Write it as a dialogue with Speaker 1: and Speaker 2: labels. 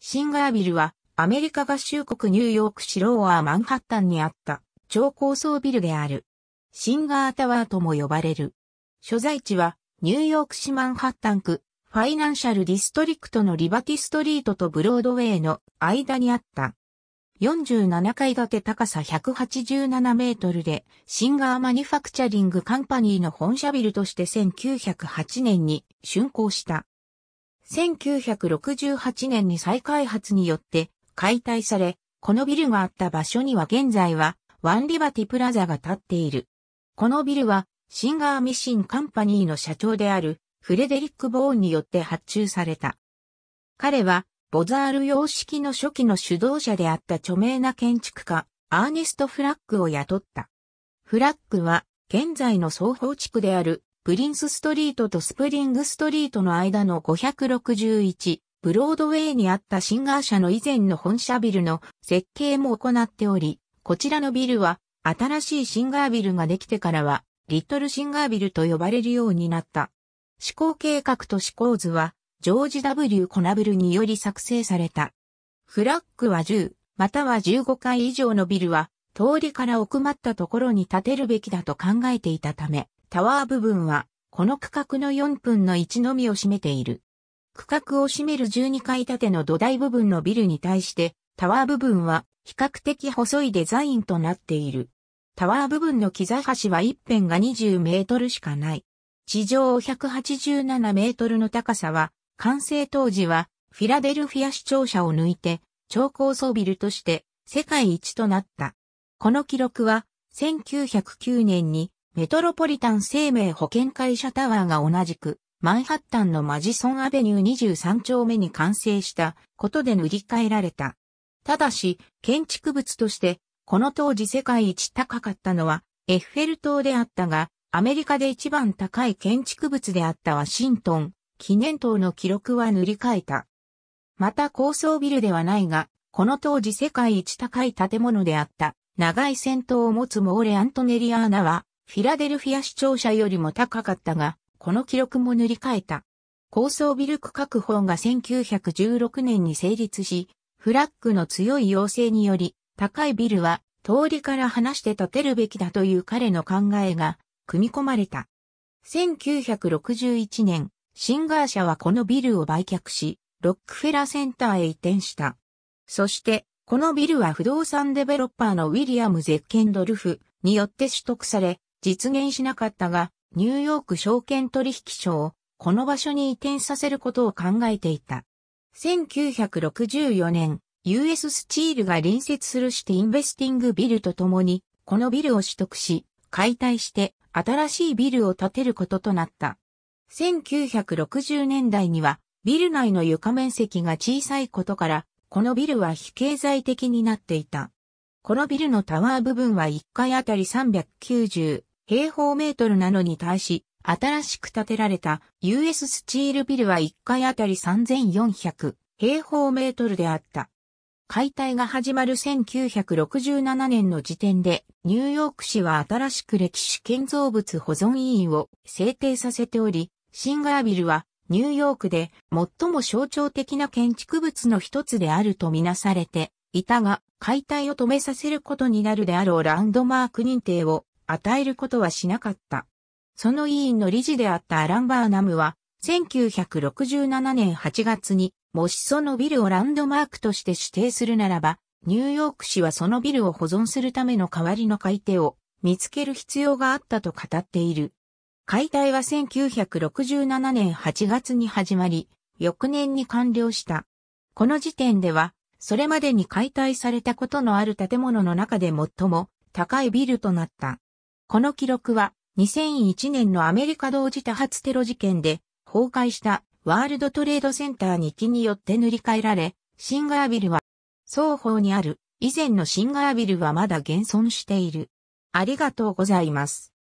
Speaker 1: シンガービルはアメリカ合衆国ニューヨーク市ローアーマンハッタンにあった超高層ビルである。シンガータワーとも呼ばれる。所在地はニューヨーク市マンハッタン区ファイナンシャルディストリクトのリバティストリートとブロードウェイの間にあった。47階建て高さ187メートルで、シンガーマニュファクチャリングカンパニーの本社ビルとして1908年に竣工した。1968年に再開発によって解体され、このビルがあった場所には現在はワンリバティプラザが建っている。このビルはシンガーミシンカンパニーの社長であるフレデリック・ボーンによって発注された。彼はボザール様式の初期の主導者であった著名な建築家、アーネスト・フラッグを雇った。フラッグは現在の双方地区であるプリンスストリートとスプリングストリートの間の561、ブロードウェイにあったシンガー社の以前の本社ビルの設計も行っており、こちらのビルは新しいシンガービルができてからは、リットルシンガービルと呼ばれるようになった。試行計画と試行図は、ジョージ W. コナブルにより作成された。フラッグは10、または15階以上のビルは、通りから奥まったところに建てるべきだと考えていたため、タワー部分は、この区画の4分の1のみを占めている。区画を占める12階建ての土台部分のビルに対して、タワー部分は比較的細いデザインとなっている。タワー部分の木座橋は一辺が20メートルしかない。地上187メートルの高さは、完成当時はフィラデルフィア市庁舎を抜いて、超高層ビルとして世界一となった。この記録は1909年にメトロポリタン生命保険会社タワーが同じく、マンハッタンのマジソンアベニュー23丁目に完成したことで塗り替えられた。ただし、建築物として、この当時世界一高かったのは、エッフェル塔であったが、アメリカで一番高い建築物であったワシントン、記念塔の記録は塗り替えた。また高層ビルではないが、この当時世界一高い建物であった、長い戦闘を持つモーレ・アントネリアーナは、フィラデルフィア市庁舎よりも高かったが、この記録も塗り替えた。高層ビル区確保が1916年に成立し、フラッグの強い要請により、高いビルは通りから離して建てるべきだという彼の考えが組み込まれた。1961年、シンガー社はこのビルを売却し、ロックフェラセンターへ移転した。そして、このビルは不動産デベロッパーのウィリアム・ゼッケンドルフによって取得され、実現しなかったが、ニューヨーク証券取引所をこの場所に移転させることを考えていた。1964年、US スチールが隣接するシティインベスティングビルとともに、このビルを取得し、解体して新しいビルを建てることとなった。1960年代には、ビル内の床面積が小さいことから、このビルは非経済的になっていた。このビルのタワー部分は1階あたり390平方メートルなのに対し、新しく建てられた US スチールビルは1階あたり3400平方メートルであった。解体が始まる1967年の時点で、ニューヨーク市は新しく歴史建造物保存委員を制定させており、シンガービルはニューヨークで最も象徴的な建築物の一つであるとみなされていたが、解体を止めさせることになるであろうランドマーク認定を与えることはしなかった。その委員の理事であったアラン・バーナムは、1967年8月に、もしそのビルをランドマークとして指定するならば、ニューヨーク市はそのビルを保存するための代わりの買い手を見つける必要があったと語っている。解体は1967年8月に始まり、翌年に完了した。この時点では、それまでに解体されたことのある建物の中で最も高いビルとなった。この記録は2001年のアメリカ同時多発テロ事件で崩壊したワールドトレードセンターに木によって塗り替えられ、シンガービルは双方にある以前のシンガービルはまだ現存している。ありがとうございます。